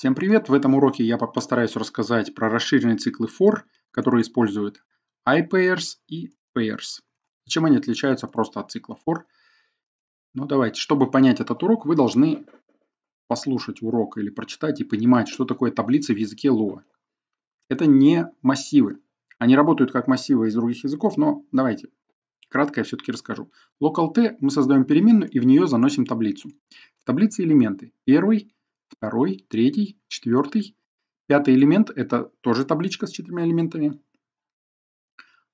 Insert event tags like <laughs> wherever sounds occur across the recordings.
Всем привет! В этом уроке я постараюсь рассказать про расширенные циклы for, которые используют iPairs и pairs. Чем они отличаются просто от цикла for? Ну давайте, чтобы понять этот урок, вы должны послушать урок или прочитать и понимать, что такое таблицы в языке Lua. Это не массивы. Они работают как массивы из других языков, но давайте кратко я все-таки расскажу. Local T мы создаем переменную и в нее заносим таблицу. В таблице элементы. Первый – второй, третий, четвертый. Пятый элемент – это тоже табличка с четырьмя элементами.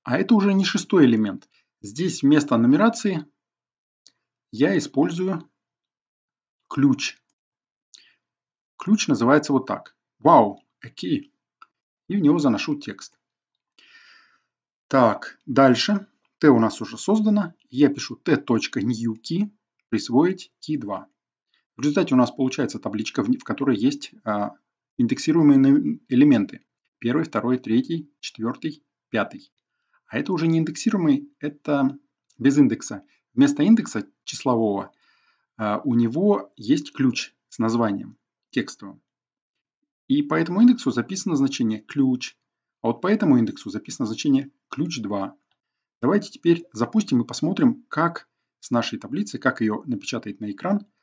А это уже не шестой элемент. Здесь вместо нумерации я использую ключ. Ключ называется вот так. Вау, окей. И в него заношу текст. Так, дальше. Т у нас уже создано. Я пишу t.newKey, присвоить key2. В результате у нас получается табличка, в которой есть а, индексируемые элементы. Первый, второй, третий, четвертый, пятый. А это уже не индексируемый, это без индекса. Вместо индекса числового а, у него есть ключ с названием текстовым. И по этому индексу записано значение ключ, а вот по этому индексу записано значение ключ 2. Давайте теперь запустим и посмотрим, как с нашей таблицы, как ее напечатает на экран –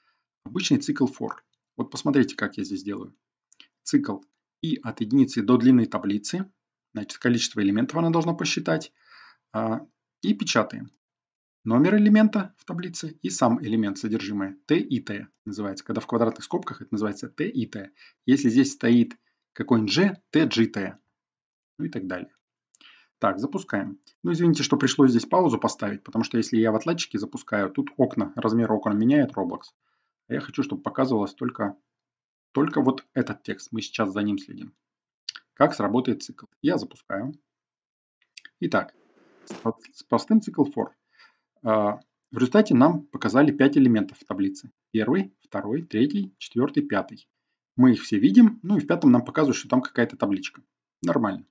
Обычный цикл for. Вот посмотрите, как я здесь делаю. Цикл и от единицы до длины таблицы. Значит, количество элементов она должна посчитать. А, и печатаем. Номер элемента в таблице и сам элемент содержимое t и t называется. Когда в квадратных скобках это называется t и t. Если здесь стоит какой-нибудь g, t, g, t. Ну и так далее. Так, запускаем. Ну, извините, что пришлось здесь паузу поставить, потому что если я в отладчике запускаю, тут окна, размер окон меняет Roblox. А я хочу, чтобы показывалось только, только вот этот текст. Мы сейчас за ним следим. Как сработает цикл? Я запускаю. Итак, с простым цикл for. А, в результате нам показали 5 элементов в таблице. Первый, второй, третий, четвертый, пятый. Мы их все видим, ну и в пятом нам показывают, что там какая-то табличка. Нормально.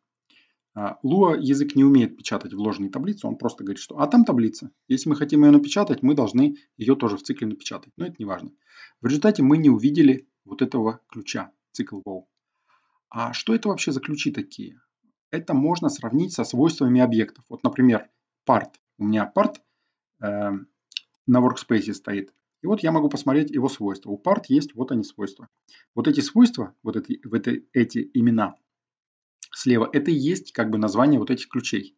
А, Луа язык не умеет печатать вложенные таблицы, он просто говорит, что «а там таблица». Если мы хотим ее напечатать, мы должны ее тоже в цикле напечатать, но это не важно. В результате мы не увидели вот этого ключа, цикл wow. А что это вообще за ключи такие? Это можно сравнить со свойствами объектов. Вот, например, part. У меня part э, эм, на workspace стоит. И вот я могу посмотреть его свойства. У part есть вот они свойства. Вот эти свойства, вот эти, вот эти имена – слева, это и есть как бы название вот этих ключей.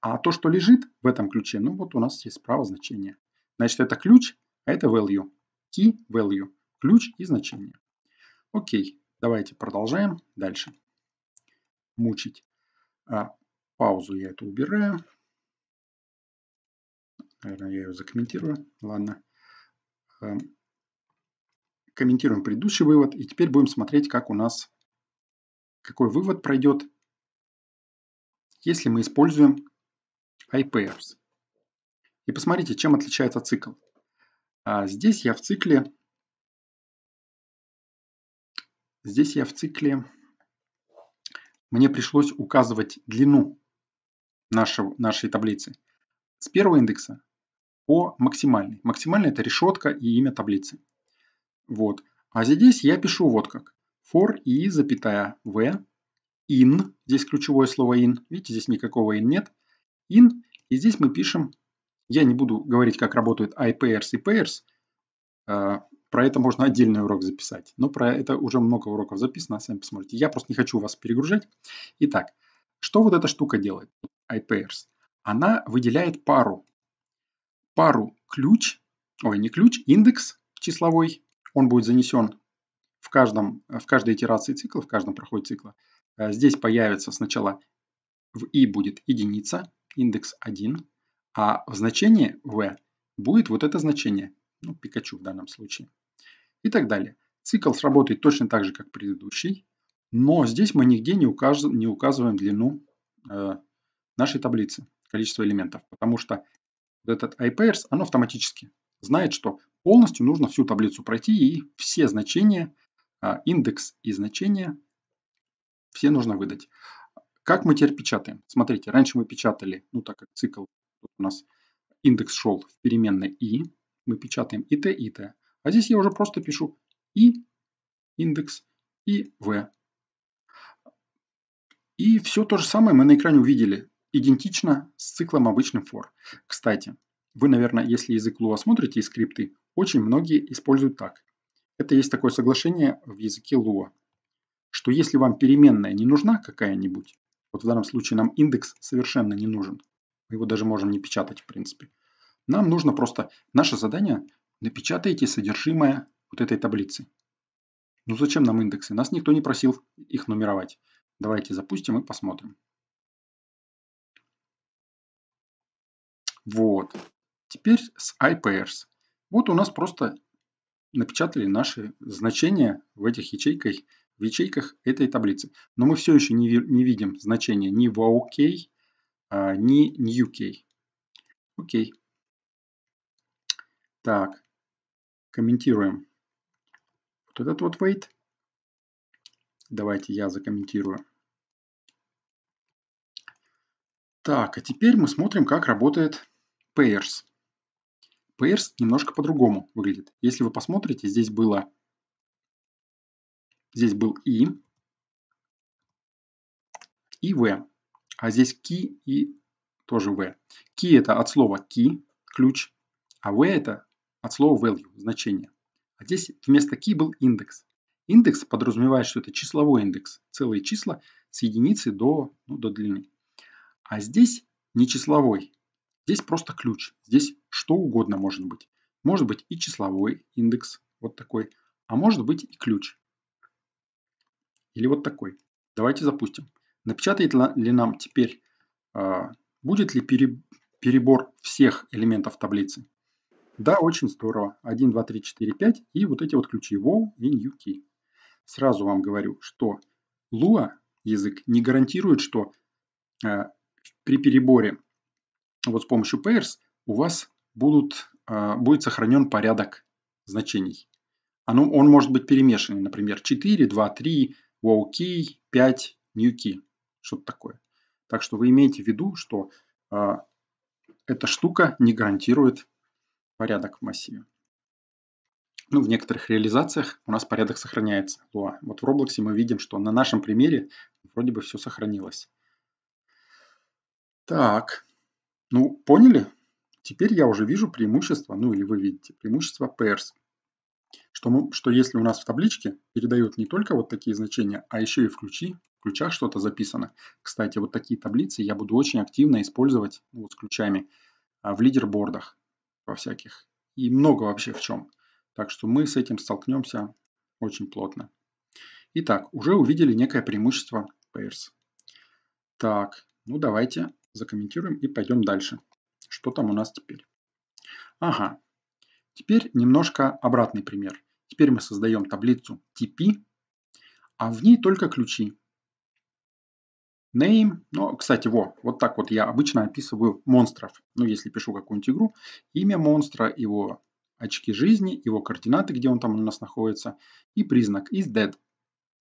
А то, что лежит в этом ключе, ну вот у нас есть справа значение. Значит, это ключ, а это value. Key value. Ключ и значение. Окей, давайте продолжаем дальше. Мучить. А, паузу я это убираю. Наверное, я ее закомментирую. Ладно. Эм, комментируем предыдущий вывод. И теперь будем смотреть, как у нас какой вывод пройдет, если мы используем iPairs? И посмотрите, чем отличается цикл. А здесь я в цикле... Здесь я в цикле... Мне пришлось указывать длину нашего, нашей таблицы с первого индекса по максимальный. Максимальный – это решетка и имя таблицы. Вот. А здесь я пишу вот как for и запятая v, in, здесь ключевое слово in, видите, здесь никакого in нет, in, и здесь мы пишем, я не буду говорить, как работают iPairs и pairs, а, про это можно отдельный урок записать, но про это уже много уроков записано, сами посмотрите. Я просто не хочу вас перегружать. Итак, что вот эта штука делает, iPairs? Она выделяет пару. Пару ключ, ой, не ключ, индекс числовой, он будет занесен каждом, в каждой итерации цикла, в каждом проходе цикла, э, здесь появится сначала в i будет единица, индекс 1, а в значении v будет вот это значение, ну, Пикачу в данном случае, и так далее. Цикл сработает точно так же, как предыдущий, но здесь мы нигде не, указ, не указываем длину э, нашей таблицы, количество элементов, потому что этот iPairs, оно автоматически знает, что полностью нужно всю таблицу пройти и все значения а, индекс и значение все нужно выдать. Как мы теперь печатаем? Смотрите, раньше мы печатали, ну так как цикл у нас индекс шел в переменной и, мы печатаем и t, и t. А здесь я уже просто пишу и индекс и v. И все то же самое мы на экране увидели, идентично с циклом обычным for. Кстати, вы, наверное, если язык вас смотрите и скрипты, очень многие используют так. Это есть такое соглашение в языке Lua, что если вам переменная не нужна какая-нибудь, вот в данном случае нам индекс совершенно не нужен, мы его даже можем не печатать в принципе, нам нужно просто наше задание напечатайте содержимое вот этой таблицы. Ну зачем нам индексы? Нас никто не просил их нумеровать. Давайте запустим и посмотрим. Вот. Теперь с iPairs. Вот у нас просто напечатали наши значения в этих ячейках, в ячейках этой таблицы. Но мы все еще не, не видим значения ни в OK, а, ни NewK. Окей. Okay. Так, комментируем. Вот этот вот wait. Давайте я закомментирую. Так, а теперь мы смотрим, как работает pairs. Pairs немножко по-другому выглядит. Если вы посмотрите, здесь было здесь был и и в, а здесь key и тоже v. Key это от слова key, ключ, а v это от слова value, значение. А здесь вместо key был индекс. Индекс подразумевает, что это числовой индекс, целые числа с единицы до, ну, до длины. А здесь не числовой, Здесь просто ключ, здесь что угодно может быть. Может быть и числовой индекс, вот такой, а может быть и ключ. Или вот такой. Давайте запустим. Напечатает ли нам теперь, а, будет ли перебор всех элементов таблицы? Да, очень здорово. 1, 2, 3, 4, 5 и вот эти вот ключи wow и new key. Сразу вам говорю, что Lua язык не гарантирует, что а, при переборе вот с помощью pairs у вас будут, а, будет сохранен порядок значений. Оно, а, ну, он может быть перемешанный, например, 4, 2, 3, wow key, 5, new key, что-то такое. Так что вы имеете в виду, что э, эта штука не гарантирует порядок в массиве. Ну, в некоторых реализациях у нас порядок сохраняется. Вот в Roblox мы видим, что на нашем примере вроде бы все сохранилось. Так, ну, поняли? Теперь я уже вижу преимущество, ну или вы видите, преимущество pairs. Что, мы, что если у нас в табличке передают не только вот такие значения, а еще и в ключи, в ключах что-то записано. Кстати, вот такие таблицы я буду очень активно использовать ну, вот с ключами а, в лидербордах во всяких. И много вообще в чем. Так что мы с этим столкнемся очень плотно. Итак, уже увидели некое преимущество pairs. Так, ну давайте закомментируем и пойдем дальше. Что там у нас теперь? Ага. Теперь немножко обратный пример. Теперь мы создаем таблицу TP, а в ней только ключи. Name, ну, кстати, во, вот так вот я обычно описываю монстров. Ну, если пишу какую-нибудь игру, имя монстра, его очки жизни, его координаты, где он там у нас находится, и признак is dead.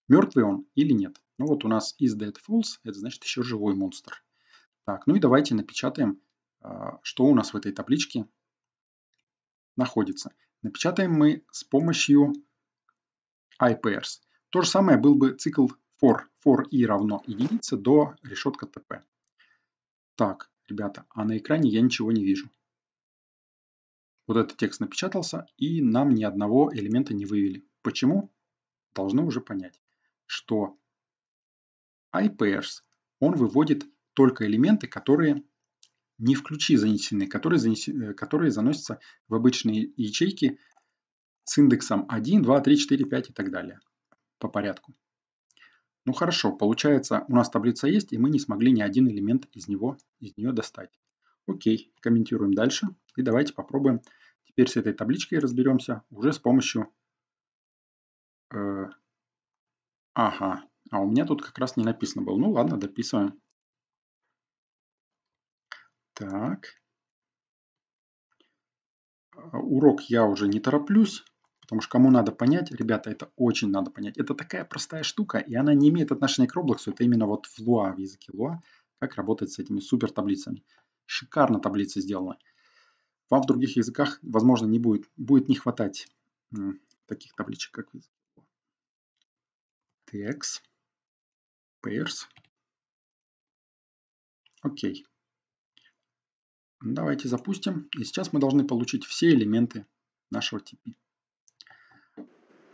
Мертвый он или нет. Ну вот у нас is dead false, это значит еще живой монстр. Так, ну и давайте напечатаем, а, что у нас в этой табличке находится. Напечатаем мы с помощью iPairs. То же самое был бы цикл for. For i равно единице до решетка tp. Так, ребята, а на экране я ничего не вижу. Вот этот текст напечатался, и нам ни одного элемента не вывели. Почему? Должны уже понять, что iPairs, он выводит только элементы, которые не в ключи занесены, которые, занесены, э, которые заносятся в обычные ячейки с индексом 1, 2, 3, 4, 5 и так далее по порядку. Ну хорошо, получается, у нас таблица есть, и мы не смогли ни один элемент из, него, из нее достать. Окей, комментируем дальше. И давайте попробуем теперь с этой табличкой разберемся уже с помощью... Э, ага, а у меня тут как раз не написано было. Ну ладно, дописываем. Так. А, урок я уже не тороплюсь, потому что кому надо понять, ребята, это очень надо понять. Это такая простая штука, и она не имеет отношения к роблоксу. это именно вот в луа в языке луа, как работать с этими супер таблицами. Шикарно таблицы сделаны. Вам в других языках, возможно, не будет, будет не хватать таких табличек, как в языке Lua. Text, pairs. Окей. Ну, давайте запустим. И сейчас мы должны получить все элементы нашего TP. Типа.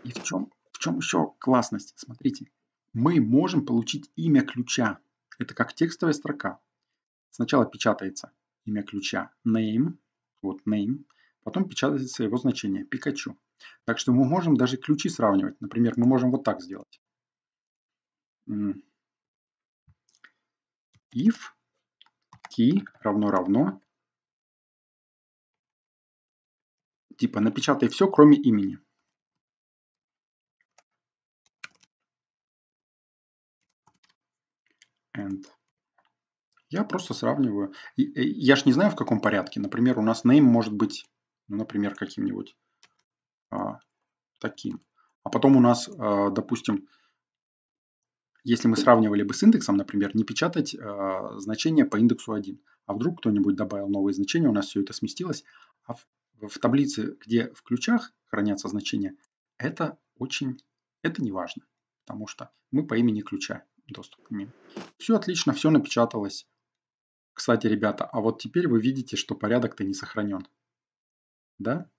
И в чем, в чем еще классность? Смотрите, мы можем получить имя ключа. Это как текстовая строка. Сначала печатается имя ключа name, вот name, потом печатается его значение Пикачу. Так что мы можем даже ключи сравнивать. Например, мы можем вот так сделать. If key равно равно типа напечатай все, кроме имени. And. Я просто сравниваю. Э, я ж не знаю, в каком порядке. Например, у нас name может быть, ну, например, каким-нибудь а, таким. А потом у нас, а, допустим, если мы сравнивали бы с индексом, например, не печатать а, значение по индексу 1. А вдруг кто-нибудь добавил новые значения, у нас все это сместилось, а в в таблице, где в ключах хранятся значения, это очень, это не важно, потому что мы по имени ключа доступ имеем. Все отлично, все напечаталось. Кстати, ребята, а вот теперь вы видите, что порядок-то не сохранен. Да?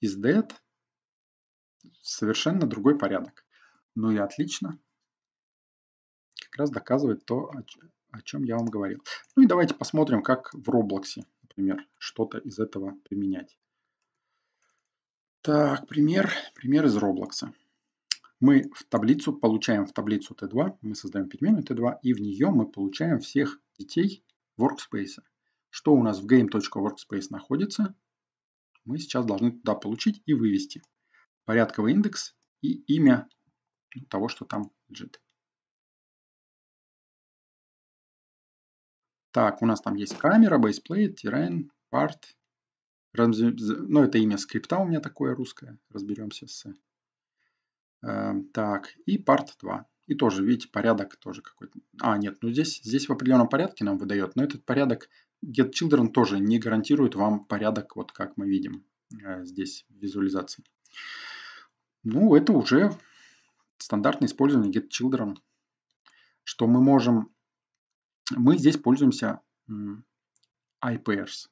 Из dead совершенно другой порядок. Ну и отлично. Как раз доказывает то, о чем я вам говорил. Ну и давайте посмотрим, как в Роблоксе например, что-то из этого применять. Так, пример, пример из Roblox. Мы в таблицу получаем в таблицу T2, мы создаем переменную T2, и в нее мы получаем всех детей workspace. Что у нас в game.workspace находится, мы сейчас должны туда получить и вывести. Порядковый индекс и имя того, что там лежит. Так, у нас там есть камера, baseplate, terrain, part. Раз... Ну, это имя скрипта у меня такое русское. Разберемся с... Э, так, и part 2. И тоже, видите, порядок тоже какой-то. А, нет, ну здесь, здесь в определенном порядке нам выдает, но этот порядок getchildren тоже не гарантирует вам порядок, вот как мы видим э, здесь в визуализации. Ну, это уже стандартное использование getchildren, что мы можем мы здесь пользуемся iPairs,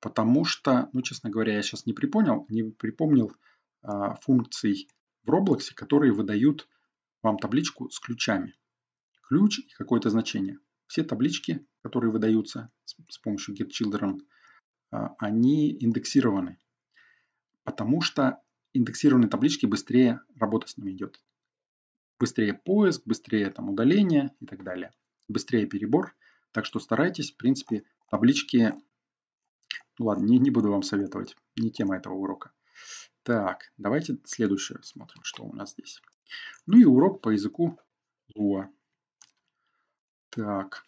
потому что, ну, честно говоря, я сейчас не припомнил, не припомнил а, функций в Roblox, которые выдают вам табличку с ключами. Ключ и какое-то значение. Все таблички, которые выдаются с, помощью getChildren, а, они индексированы, потому что индексированные таблички быстрее работа с ними идет. Быстрее поиск, быстрее там, удаление и так далее быстрее перебор. Так что старайтесь, в принципе, таблички... Ну ладно, не, не буду вам советовать, не тема этого урока. Так, давайте следующее смотрим, что у нас здесь. Ну и урок по языку Луа. Так,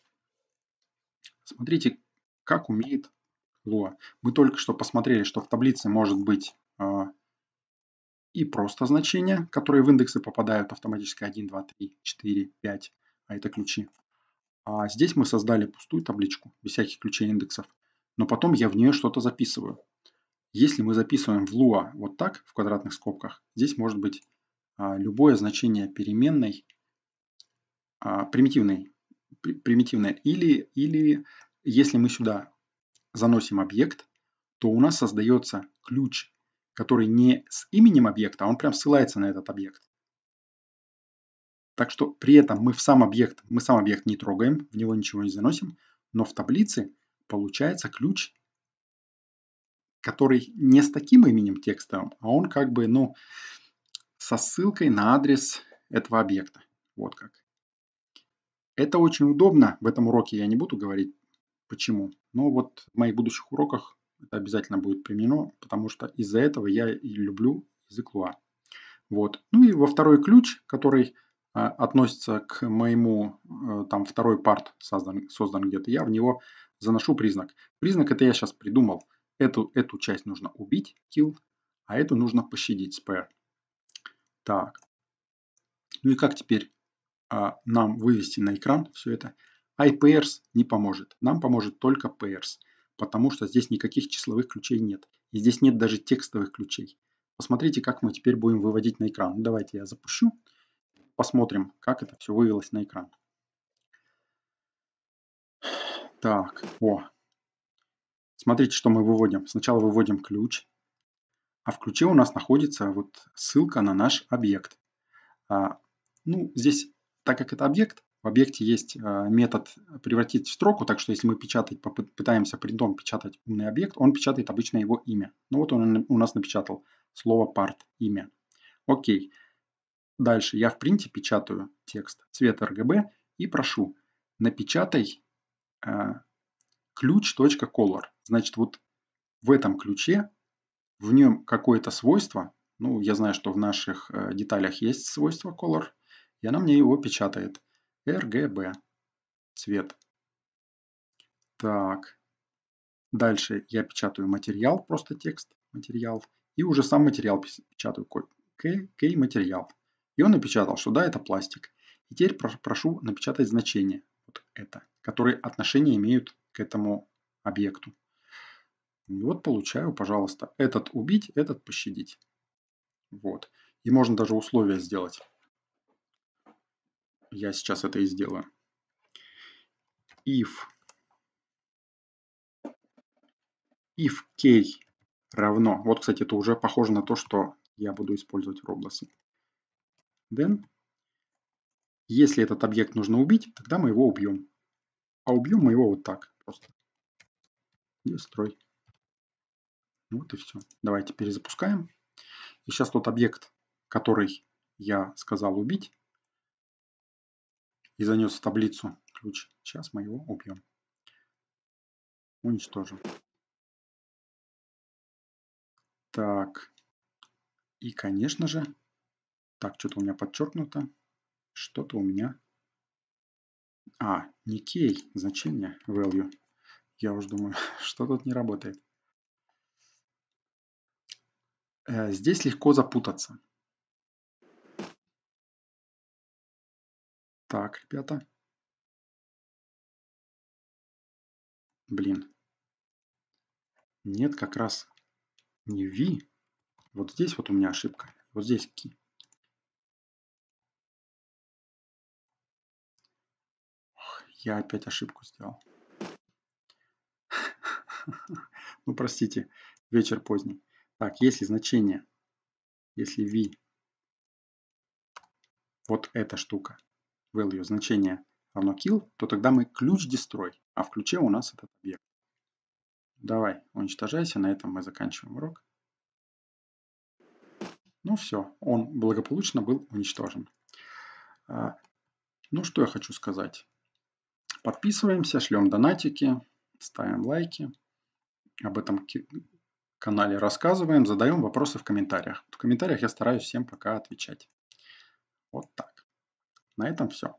смотрите, как умеет Луа. Мы только что посмотрели, что в таблице может быть а, и просто значения, которые в индексы попадают автоматически 1, 2, 3, 4, 5, а это ключи. А здесь мы создали пустую табличку, без всяких ключей индексов. Но потом я в нее что-то записываю. Если мы записываем в Lua вот так, в квадратных скобках, здесь может быть а, любое значение переменной, а, примитивной, примитивное. Или, или если мы сюда заносим объект, то у нас создается ключ, который не с именем объекта, а он прям ссылается на этот объект. Так что при этом мы в сам объект, мы сам объект не трогаем, в него ничего не заносим, но в таблице получается ключ, который не с таким именем текстовым, а он как бы, ну, со ссылкой на адрес этого объекта. Вот как. Это очень удобно. В этом уроке я не буду говорить, почему. Но вот в моих будущих уроках это обязательно будет применено, потому что из-за этого я и люблю язык Луа. Вот. Ну и во второй ключ, который а, относится к моему, э, там второй парт создан, создан где-то, я в него заношу признак. Признак это я сейчас придумал. Эту, эту часть нужно убить, kill, а эту нужно пощадить, spare. Так. Ну и как теперь а, нам вывести на экран все это? iprs не поможет. Нам поможет только pairs, потому что здесь никаких числовых ключей нет. И здесь нет даже текстовых ключей. Посмотрите, как мы теперь будем выводить на экран. Давайте я запущу посмотрим, как это все вывелось на экран. Так, о. Смотрите, что мы выводим. Сначала выводим ключ, а в ключе у нас находится вот ссылка на наш объект. А, ну, здесь, так как это объект, в объекте есть а, метод превратить в строку, так что если мы печатать, попытаемся принтом печатать умный объект, он печатает обычно его имя. Ну вот он у нас напечатал слово part, имя. Окей. Okay. Дальше я в принте печатаю текст цвет RGB и прошу напечатай э, ключ.color. Значит, вот в этом ключе, в нем какое-то свойство, ну, я знаю, что в наших э, деталях есть свойство color, и она мне его печатает. RGB цвет. Так. Дальше я печатаю материал, просто текст, материал. И уже сам материал печатаю, K, K материал. И он напечатал, что да, это пластик. И теперь прошу напечатать значение, вот это, которые отношения имеют к этому объекту. И вот получаю, пожалуйста, этот убить, этот пощадить. Вот. И можно даже условия сделать. Я сейчас это и сделаю. If if k равно. Вот, кстати, это уже похоже на то, что я буду использовать в Roblox then. Если этот объект нужно убить, тогда мы его убьем. А убьем мы его вот так просто. Destroy. Вот и все. Давайте перезапускаем. И сейчас тот объект, который я сказал убить, и занес в таблицу ключ. Сейчас мы его убьем. Уничтожим. Так. И, конечно же, так, что-то у меня подчеркнуто. Что-то у меня... А, не key, значение, value. Я уж думаю, <laughs> что тут не работает. Э, здесь легко запутаться. Так, ребята. Блин. Нет, как раз не V. Вот здесь вот у меня ошибка. Вот здесь key. я опять ошибку сделал. <laughs> Ну, простите, вечер поздний. Так, если значение, если v, вот эта штука, value, значение равно kill, то тогда мы ключ destroy, а в ключе у нас этот объект. Давай, уничтожайся, на этом мы заканчиваем урок. Ну все, он благополучно был уничтожен. А, ну что я хочу сказать. Подписываемся, шлем донатики, ставим лайки. Об этом канале рассказываем, задаем вопросы в комментариях. В комментариях я стараюсь всем пока отвечать. Вот так. На этом все.